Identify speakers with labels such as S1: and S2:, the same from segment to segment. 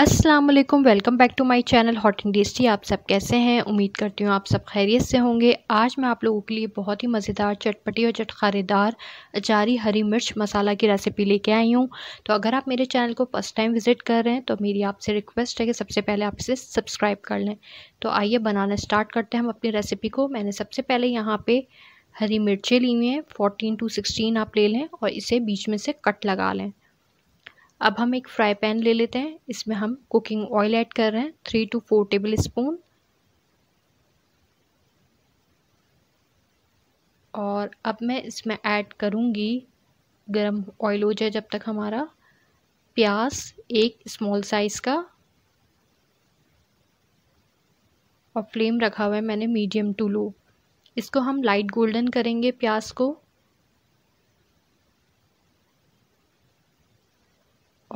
S1: अस्सलाम वालेकुम welcome back to my channel hot and tasty आप सब कैसे हैं उम्मीद करती हूँ आप सब खैरियत से होंगे आज मैं आप लोगों के लिए बहुत ही मज़ेदार चटपटी और चटखारेदार अचारी हरी मिर्च मसाला की रेसिपी लेके आई हूँ तो अगर आप मेरे चैनल को फर्स्ट टाइम विज़िट कर रहे हैं तो मेरी आपसे रिक्वेस्ट है कि सबसे पहले आप इसे सब्सक्राइब कर लें तो आइए बनाना स्टार्ट करते हैं हम अपनी रेसिपी को मैंने सबसे पहले यहाँ पर हरी मिर्चें ली हुई हैं फोर्टीन टू सिक्सटीन आप ले लें और इसे बीच में से कट लगा लें अब हम एक फ्राई पैन ले लेते हैं इसमें हम कुकिंग ऑयल ऐड कर रहे हैं three to four tablespoon और अब मैं इसमें ऐड करूँगी गरम ऑयल हो जाए जब तक हमारा प्याज एक स्मॉल साइज़ का और फ्लेम रखा हुआ है मैंने मीडियम टू लो इसको हम लाइट गोल्डन करेंगे प्याज को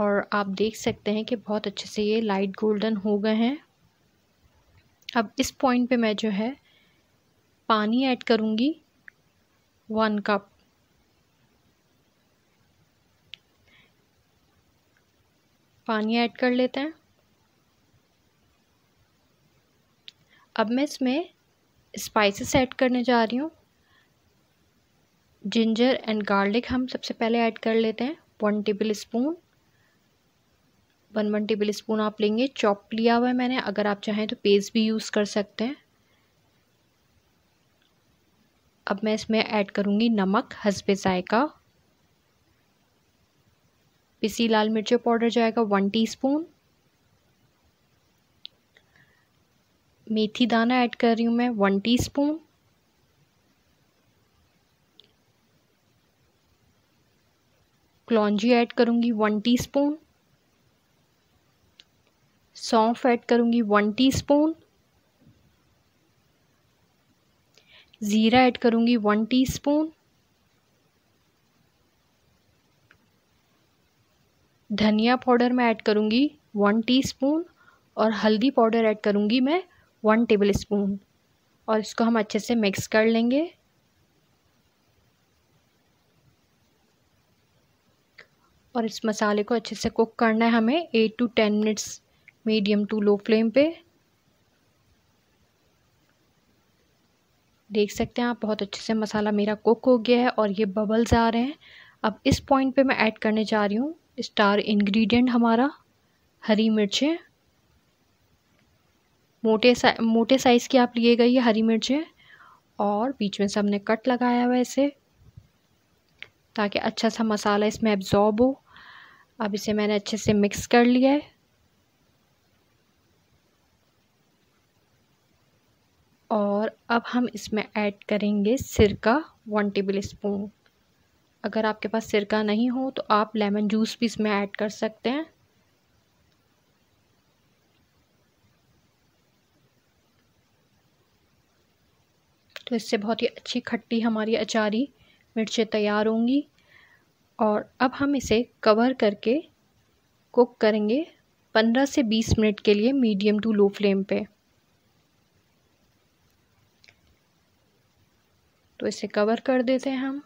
S1: और आप देख सकते हैं कि बहुत अच्छे से ये लाइट गोल्डन हो गए हैं अब इस पॉइंट पे मैं जो है पानी ऐड करूँगी वन कप पानी ऐड कर लेते हैं अब मैं इसमें स्पाइसेस ऐड करने जा रही हूँ जिंजर एंड गार्लिक हम सबसे पहले ऐड कर लेते हैं one tablespoon one one tablespoon आप लेंगे चॉप लिया हुआ है मैंने अगर आप चाहें तो पेस्ट भी यूज़ कर सकते हैं अब मैं इसमें ऐड करूँगी नमक हसबे ज़ायका पिसी लाल मिर्च पाउडर जाएगा वन टीस्पून मेथी दाना ऐड कर रही हूँ मैं वन टीस्पून क्लौजी ऐड करूँगी वन टीस्पून सौंफ ऐड करूँगी वन टीस्पून ज़ीरा ऐड करूँगी वन टीस्पून धनिया पाउडर मैं ऐड करूँगी वन टीस्पून और हल्दी पाउडर ऐड करूँगी मैं वन टेबल स्पून और इसको हम अच्छे से मिक्स कर लेंगे और इस मसाले को अच्छे से कुक करना है हमें eight to ten minutes medium to low flame पे देख सकते हैं आप बहुत अच्छे से मसाला मेरा कुक हो गया है और ये बबल्स आ रहे हैं अब इस पॉइंट पे मैं ऐड करने जा रही हूँ स्टार इंग्रेडिएंट हमारा हरी मिर्चें मोटे सा, मोटे साइज़ की आप लिए गई है हरी मिर्चें और बीच में से हमने कट लगाया हुआ इसे ताकि अच्छा सा मसाला इसमें एब्ज़ॉर्ब हो अब इसे मैंने अच्छे से मिक्स कर लिया है और अब हम इसमें ऐड करेंगे सिरका वन टेबल स्पून अगर आपके पास सिरका नहीं हो तो आप लेमन जूस भी इसमें ऐड कर सकते हैं तो इससे बहुत ही अच्छी खट्टी हमारी अचारी मिर्चें तैयार होंगी और अब हम इसे कवर करके कुक करेंगे 15 से 20 मिनट के लिए मीडियम टू लो फ्लेम पे तो इसे कवर कर देते हैं हम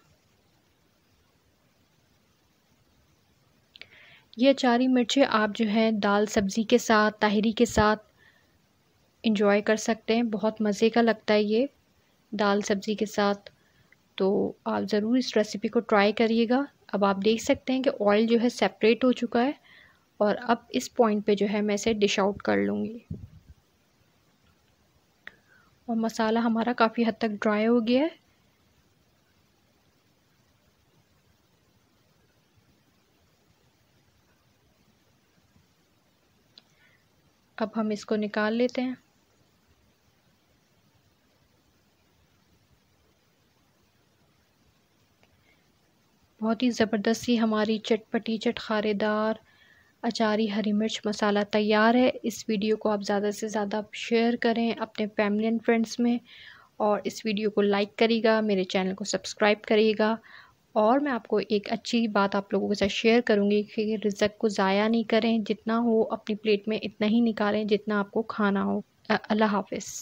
S1: ये चारी मिर्चें आप जो है दाल सब्ज़ी के साथ ताहरी के साथ इंजॉय कर सकते हैं बहुत मज़े का लगता है ये दाल सब्ज़ी के साथ तो आप ज़रूर इस रेसिपी को ट्राई करिएगा अब आप देख सकते हैं कि ऑयल जो है सेपरेट हो चुका है और अब इस पॉइंट पे जो है मैं इसे डिश आउट कर लूँगी और मसाला हमारा काफ़ी हद तक ड्राई हो गया है अब हम इसको निकाल लेते हैं बहुत ही ज़बरदस्त सी हमारी चटपटी चटखारेदार अचारी हरी मिर्च मसाला तैयार है इस वीडियो को आप ज़्यादा से ज़्यादा शेयर करें अपने फैमिली एंड फ्रेंड्स में और इस वीडियो को लाइक करिएगा मेरे चैनल को सब्सक्राइब करिएगा और मैं आपको एक अच्छी बात आप लोगों के साथ शेयर करूँगी कि रिजक को ज़ाया नहीं करें जितना हो अपनी प्लेट में इतना ही निकालें जितना आपको खाना हो अल्लाह हाफिज़